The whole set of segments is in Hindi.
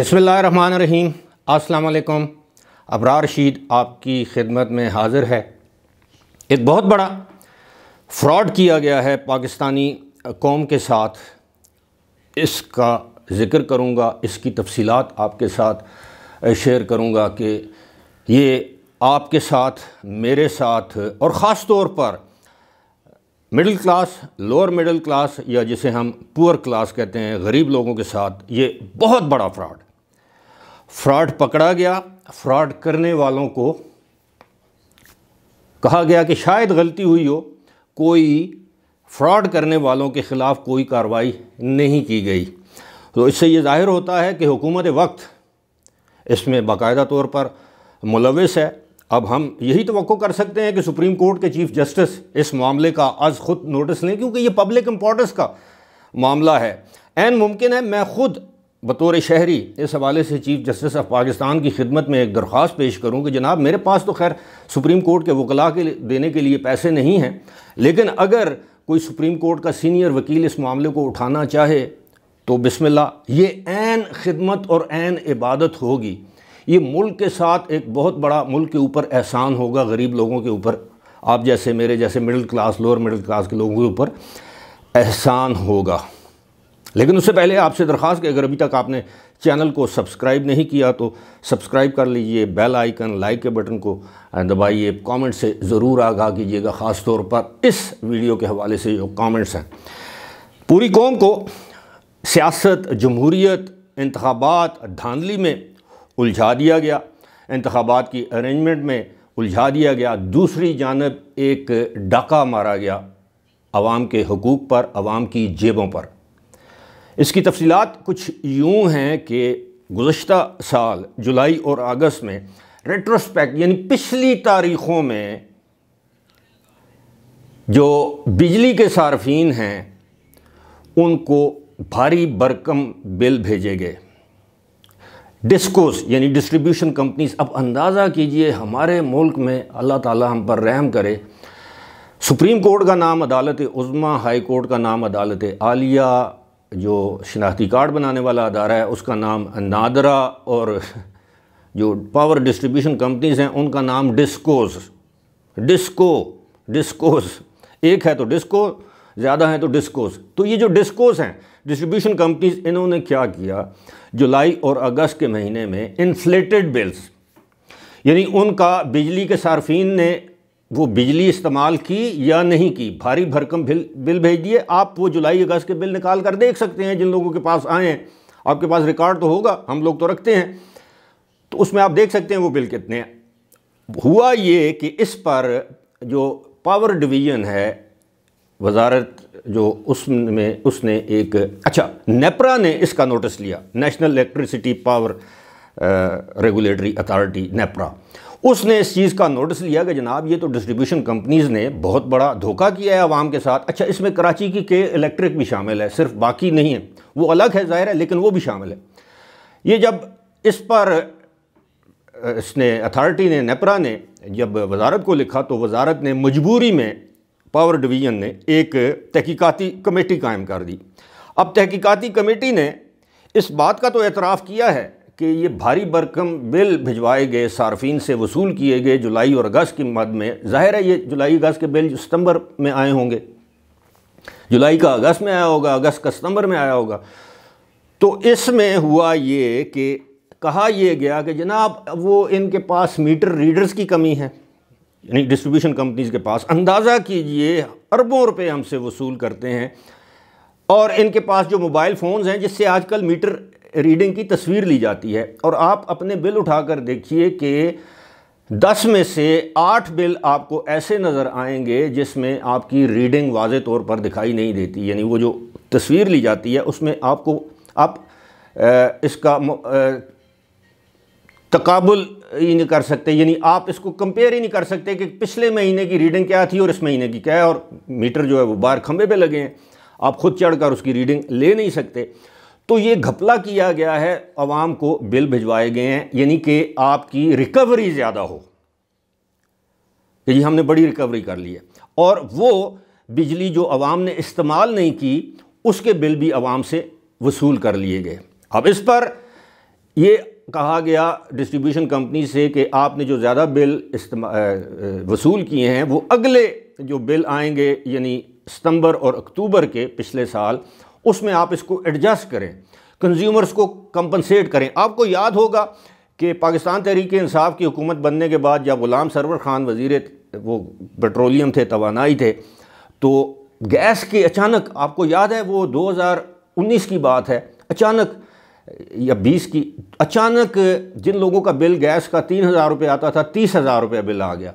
बसमान रहीम असलकम अबरार रशीद आपकी खिदमत में हाज़िर है एक बहुत बड़ा फ्रॉड किया गया है पाकिस्तानी कौम के साथ इसका ज़िक्र करूँगा इसकी तफसी आपके साथ शेयर करूँगा कि ये आपके साथ मेरे साथ और ख़ास तौर पर middle class lower middle class या जिसे हम पुअर क्लास कहते हैं गरीब लोगों के साथ ये बहुत बड़ा फ्रॉड फ्रॉड पकड़ा गया फ्रॉड करने वालों को कहा गया कि शायद गलती हुई हो कोई फ्रॉड करने वालों के ख़िलाफ़ कोई कार्रवाई नहीं की गई तो इससे ये जाहिर होता है कि हुकूमत वक्त इसमें बाकायदा तौर पर मुलविस है अब हम यही तो कर सकते हैं कि सुप्रीम कोर्ट के चीफ जस्टिस इस मामले का आज ख़ुद नोटिस लें क्योंकि ये पब्लिक इम्पोर्टेंस का मामला है एन मुमकिन है मैं ख़ुद बतौर शहरी इस हवाले से चीफ जस्टिस ऑफ पाकिस्तान की खिदमत में एक दरख्वास्त पेश करूँ कि जनाब मेरे पास तो खैर सुप्रीम कोर्ट के वकला के देने के लिए पैसे नहीं हैं लेकिन अगर कोई सुप्रीम कोर्ट का सीनियर वकील इस मामले को उठाना चाहे तो बिस्मिल्ला ये ऐन खिदमत और ऐन इबादत होगी ये मुल्क के साथ एक बहुत बड़ा मुल्क के ऊपर एहसान होगा गरीब लोगों के ऊपर आप जैसे मेरे जैसे middle class lower middle class के लोगों के ऊपर एहसान होगा लेकिन उससे पहले आपसे दरख्वास्त कि अगर अभी तक आपने चैनल को सब्सक्राइब नहीं किया तो सब्सक्राइब कर लीजिए बेल आइकन लाइक के बटन को दबाइए कमेंट से ज़रूर आगाह कीजिएगा ख़ास तौर पर इस वीडियो के हवाले से जो कमेंट्स हैं पूरी कौम को सियासत जमहूरीत इंतबात धांधली में उलझा दिया गया इंतबात की अरेंजमेंट में उलझा दिया गया दूसरी जानब एक डाका मारा गया आवाम के हकूक़ पर आवाम की जेबों पर इसकी तफसीत कुछ यूँ हैं कि गुज्त साल जुलाई और अगस्त में रेट्रोस्पेक्ट यानी पिछली तारीख़ों में जो बिजली के सार्फिन हैं उनको भारी बरकम बिल भेजे गए डिस्कोस यानी डिस्ट्रीब्यूशन कंपनीज अब अंदाज़ा कीजिए हमारे मुल्क में अल्लाह ताला हम पर रहम करे सुप्रीम कोर्ट का नाम अदालत उज़मा हाई कोर्ट का नाम अदालत आलिया जो शनाख्ती कार्ड बनाने वाला अदारा है उसका नाम नादरा और जो पावर डिस्ट्रीब्यूशन कंपनीज हैं उनका नाम डिस्कोस डिस्को डिस्कोस एक है तो डिस्को ज़्यादा है तो डिस्कोस तो ये जो डिस्कोस हैं डिस्ट्रीब्यूशन कंपनीज इन्होंने क्या किया जुलाई और अगस्त के महीने में इन्फ्लेटेड बिल्स यानी उनका बिजली के सार्फिन ने वो बिजली इस्तेमाल की या नहीं की भारी भरकम बिल बिल भेज दिए आप वो जुलाई अगस्त के बिल निकाल कर देख सकते हैं जिन लोगों के पास आए हैं आपके पास रिकॉर्ड तो होगा हम लोग तो रखते हैं तो उसमें आप देख सकते हैं वो बिल कितने हैं हुआ ये कि इस पर जो पावर डिवीज़न है वजारत जो उसमें उसने एक अच्छा नेपरा ने इसका नोटिस लिया National Electricity Power Regulatory Authority NEPRA उसने इस चीज़ का नोटिस लिया कि जनाब ये तो डिस्ट्रीब्यूशन कंपनीज़ ने बहुत बड़ा धोखा किया है आवाम के साथ अच्छा इसमें कराची की के इलेक्ट्रिक भी शामिल है सिर्फ बाकी नहीं है वो अलग है ज़ाहिर है लेकिन वो भी शामिल है ये जब इस पर इसने अथॉरिटी ने नेपरा ने जब वजारत को लिखा तो वजारत ने मजबूरी में पावर डिवीज़न ने एक तहकीकती कमेटी कायम कर दी अब तहकीकती कमेटी ने इस बात का तो एतराफ़ किया है कि ये भारी बरकम बिल भिजवाए गए सार्फिन से वसूल किए गए जुलाई और अगस्त की मद में ज़ाहिर है ये जुलाई अगस्त के बिल सितंबर में आए होंगे जुलाई का अगस्त में आया होगा अगस्त का सितंबर में आया होगा तो इसमें हुआ ये कि कहा यह गया कि जनाब वो इनके पास मीटर रीडर्स की कमी है यानी डिस्ट्रीब्यूशन कंपनीज के पास अंदाज़ा कीजिए अरबों रुपये हमसे वसूल करते हैं और इनके पास जो मोबाइल फ़ोन्स हैं जिससे आजकल मीटर रीडिंग की तस्वीर ली जाती है और आप अपने बिल उठाकर देखिए कि दस में से आठ बिल आपको ऐसे नज़र आएंगे जिसमें आपकी रीडिंग वाज तौर पर दिखाई नहीं देती यानी वो जो तस्वीर ली जाती है उसमें आपको आप इसका तकबुल ही नहीं कर सकते यानी आप इसको कंपेयर ही नहीं कर सकते कि पिछले महीने की रीडिंग क्या थी और इस महीने की क्या है और मीटर जो है वो बाहर खंबे पे लगे हैं आप खुद चढ़कर उसकी रीडिंग ले नहीं सकते तो ये घपला किया गया है आवाम को बिल भिजवाए गए हैं यानी कि आपकी रिकवरी ज़्यादा हो कि जी हमने बड़ी रिकवरी कर ली है और वो बिजली जो आवाम ने इस्तेमाल नहीं की उसके बिल भी आवाम से वसूल कर लिए गए अब इस पर ये कहा गया डिस्ट्रीब्यूशन कंपनी से कि आपने जो ज़्यादा बिल वसूल किए हैं वो अगले जो बिल आएंगे यानी सितंबर और अक्टूबर के पिछले साल उसमें आप इसको एडजस्ट करें कंज्यूमर्स को कंपनसेट करें आपको याद होगा कि पाकिस्तान तहरीक इंसाफ की हुकूमत बनने के बाद जब ग़ुलाम सरवर खान वजीर वो पेट्रोलियम थे तोानाई थे तो गैस के अचानक आपको याद है वो 2019 की बात है अचानक या 20 की अचानक जिन लोगों का बिल गैस का तीन हज़ार रुपये आता था तीस हज़ार रुपया बिल आ गया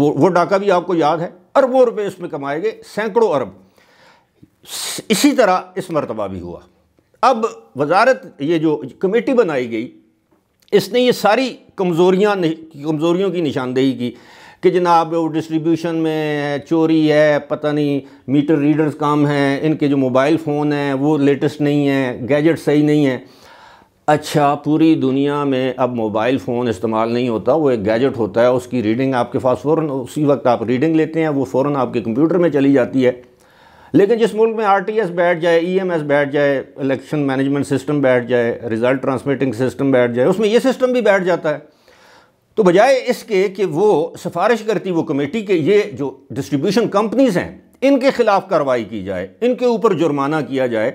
वो वो डाका भी आपको याद है अरबों रुपये इसमें कमाए गए सैकड़ों अरब इसी तरह इस मरतबा भी हुआ अब वजारत ये जो कमेटी बनाई गई इसने ये सारी कमज़ोरियाँ कमज़ोरियों की निशानदेही की कि जनाब वो डिस्ट्रीब्यूशन में चोरी है पता नहीं मीटर रीडर्स काम हैं इनके जो मोबाइल फ़ोन हैं वो लेटेस्ट नहीं हैं गैजेट सही नहीं हैं अच्छा पूरी दुनिया में अब मोबाइल फ़ोन इस्तेमाल नहीं होता वो एक गैजेट होता है उसकी रीडिंग आपके पास फ़ौर उसी वक्त आप रीडिंग लेते हैं वो फ़ौर आपके कंप्यूटर में चली जाती है लेकिन जिस मुल्क में आरटीएस बैठ जाए ईएमएस e बैठ जाए इलेक्शन मैनेजमेंट सिस्टम बैठ जाए रिज़ल्ट ट्रांसमिटिंग सिस्टम बैठ जाए उसमें ये सिस्टम भी बैठ जाता है तो बजाय इसके कि वो सिफारिश करती वो कमेटी के ये जो डिस्ट्रीब्यूशन कंपनीज हैं इनके ख़िलाफ़ कार्रवाई की जाए इनके ऊपर जुर्माना किया जाए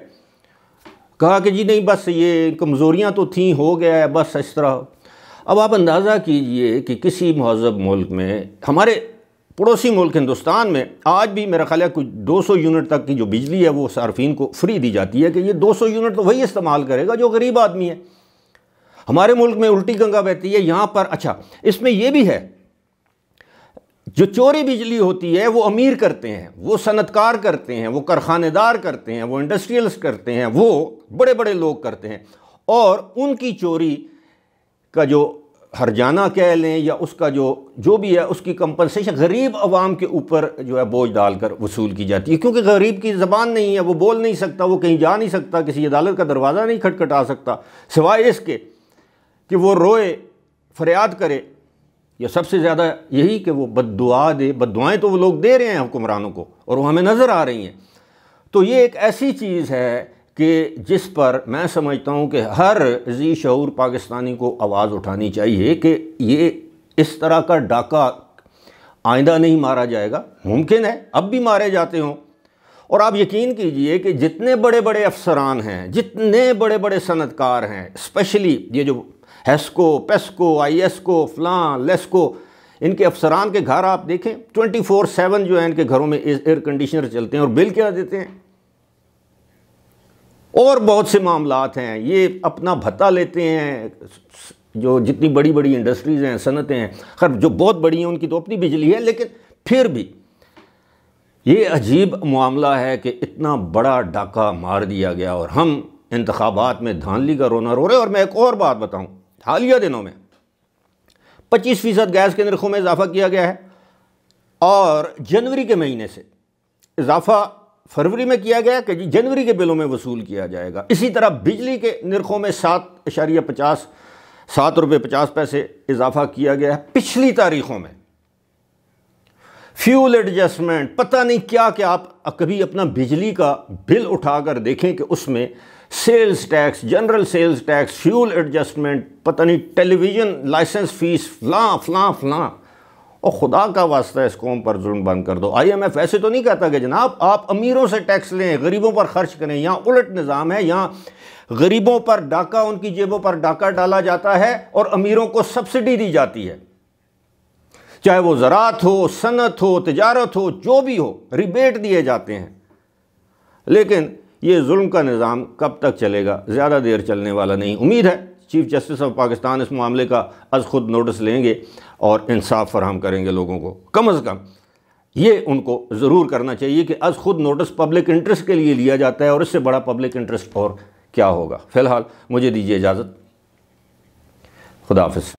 कहा कि जी नहीं बस ये कमज़ोरियाँ तो थी हो गया है बस इस तरह अब आप अंदाज़ा कीजिए कि किसी महजब मुल्क में हमारे पड़ोसी मुल्क हिंदुस्तान में आज भी मेरा ख्याल है कुछ 200 यूनिट तक की जो बिजली है वो सार्फिन को फ्री दी जाती है कि ये 200 यूनिट तो वही इस्तेमाल करेगा जो गरीब आदमी है हमारे मुल्क में उल्टी गंगा बहती है यहाँ पर अच्छा इसमें यह भी है जो चोरी बिजली होती है वो अमीर करते हैं वो सनतकार करते हैं वो कारखानेदार करते हैं वो इंडस्ट्रियल्स करते हैं वो बड़े बड़े लोग करते हैं और उनकी चोरी का जो हरजाना कह लें या उसका जो जो भी है उसकी कंपनसेशन गरीब आवाम के ऊपर जो है बोझ डालकर वसूल की जाती है क्योंकि गरीब की ज़बान नहीं है वो बोल नहीं सकता वो कहीं जा नहीं सकता किसी अदालत का दरवाज़ा नहीं खटखटा सकता सिवाय इसके कि वो रोए फरियाद करे या सबसे ज़्यादा यही कि वो बद दे बद तो वो लोग दे रहे हैं हुक्मरानों को और वो हमें नज़र आ रही हैं तो ये एक ऐसी चीज़ है कि जिस पर मैं समझता हूँ कि हर जी शूर पाकिस्तानी को आवाज़ उठानी चाहिए कि ये इस तरह का डाका आइंदा नहीं मारा जाएगा मुमकिन है अब भी मारे जाते हों और आप यकीन कीजिए कि जितने बड़े बड़े अफसरान हैं जितने बड़े बड़े सनतकार हैं स्पेशली ये जो हैस्को पेस्को आई एस को लेस्को इनके अफसरान के घर आप देखें ट्वेंटी फोर सेवन जो है इनके घरों में एयर कंडीशनर चलते हैं और बिल क्या देते हैं और बहुत से मामला हैं ये अपना भत्ता लेते हैं जो जितनी बड़ी बड़ी इंडस्ट्रीज़ हैं सनतें हैं खैर जो बहुत बड़ी हैं उनकी तो अपनी बिजली है लेकिन फिर भी ये अजीब मामला है कि इतना बड़ा डाका मार दिया गया और हम इंतबात में धानली का रोना रो रहे और मैं एक और बात बताऊं हालिया दिनों में 25 फ़ीसद गैस के नरखों में इजाफा किया गया है और जनवरी के महीने से इजाफा फरवरी में किया गया कि जनवरी के बिलों में वसूल किया जाएगा इसी तरह बिजली के निरखों में सात इशारिया पचास सात रुपये पचास पैसे इजाफा किया गया है पिछली तारीखों में फ्यूल एडजस्टमेंट पता नहीं क्या क्या आप कभी अपना बिजली का बिल उठाकर देखें कि उसमें sales tax general sales tax fuel adjustment पता नहीं टेलीविज़न लाइसेंस फीस फ्लां फ्लां फ्ला और ख़ुदा का वास्ता इस कौम पर जुर्म बंद कर दो आई एम एफ ऐसे तो नहीं कहता कि जनाब आप अमीरों से टैक्स लें गरीबों पर खर्च करें यहाँ उलट निज़ाम है यहाँ गरीबों पर डाका उनकी जेबों पर डाका डाला जाता है और अमीरों को सब्सिडी दी जाती है चाहे वो ज़रात हो सनत हो तजारत हो जो भी हो रिबेट दिए जाते हैं लेकिन ये जुल्म का निज़ाम कब तक चलेगा ज़्यादा देर चलने वाला नहीं उम्मीद है चीफ जस्टिस ऑफ पाकिस्तान इस मामले का अज खुद नोटिस लेंगे और इंसाफ फराम करेंगे लोगों को कम अज़ कम ये उनको ज़रूर करना चाहिए कि अज खुद नोटिस पब्लिक इंटरेस्ट के लिए लिया जाता है और इससे बड़ा पब्लिक इंटरेस्ट और क्या होगा फ़िलहाल मुझे दीजिए इजाज़त खुदाफिस